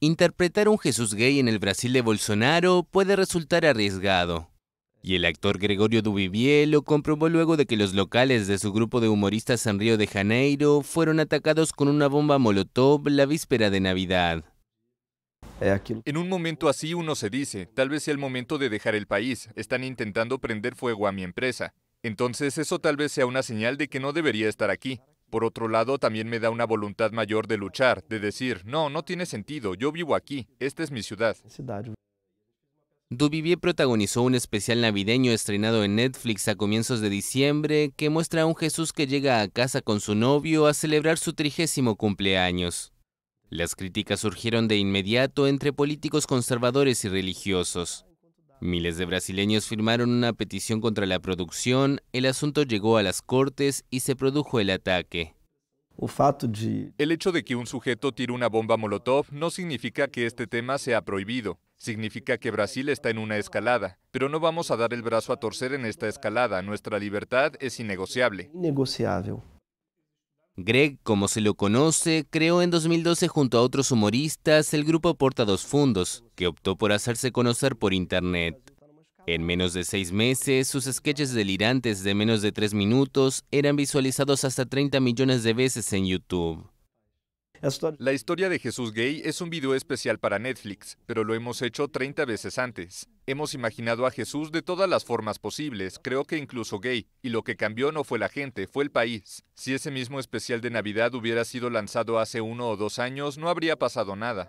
Interpretar un Jesús gay en el Brasil de Bolsonaro puede resultar arriesgado. Y el actor Gregorio Duvivier lo comprobó luego de que los locales de su grupo de humoristas en Río de Janeiro fueron atacados con una bomba molotov la víspera de Navidad. Eh, en un momento así uno se dice, tal vez sea el momento de dejar el país, están intentando prender fuego a mi empresa. Entonces eso tal vez sea una señal de que no debería estar aquí. Por otro lado, también me da una voluntad mayor de luchar, de decir, no, no tiene sentido, yo vivo aquí, esta es mi ciudad. Dubivier protagonizó un especial navideño estrenado en Netflix a comienzos de diciembre que muestra a un Jesús que llega a casa con su novio a celebrar su trigésimo cumpleaños. Las críticas surgieron de inmediato entre políticos conservadores y religiosos. Miles de brasileños firmaron una petición contra la producción, el asunto llegó a las cortes y se produjo el ataque. El hecho de que un sujeto tire una bomba Molotov no significa que este tema sea prohibido. Significa que Brasil está en una escalada, pero no vamos a dar el brazo a torcer en esta escalada. Nuestra libertad es innegociable. Greg, como se lo conoce, creó en 2012 junto a otros humoristas el grupo Porta Dos Fundos, que optó por hacerse conocer por Internet. En menos de seis meses, sus sketches delirantes de menos de tres minutos eran visualizados hasta 30 millones de veces en YouTube. La historia de Jesús Gay es un video especial para Netflix, pero lo hemos hecho 30 veces antes. Hemos imaginado a Jesús de todas las formas posibles, creo que incluso gay, y lo que cambió no fue la gente, fue el país. Si ese mismo especial de Navidad hubiera sido lanzado hace uno o dos años, no habría pasado nada.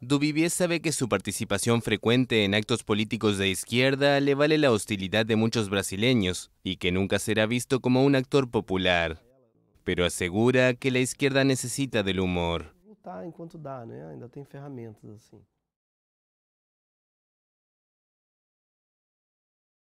Duvivier sabe que su participación frecuente en actos políticos de izquierda le vale la hostilidad de muchos brasileños y que nunca será visto como un actor popular pero asegura que la izquierda necesita del humor.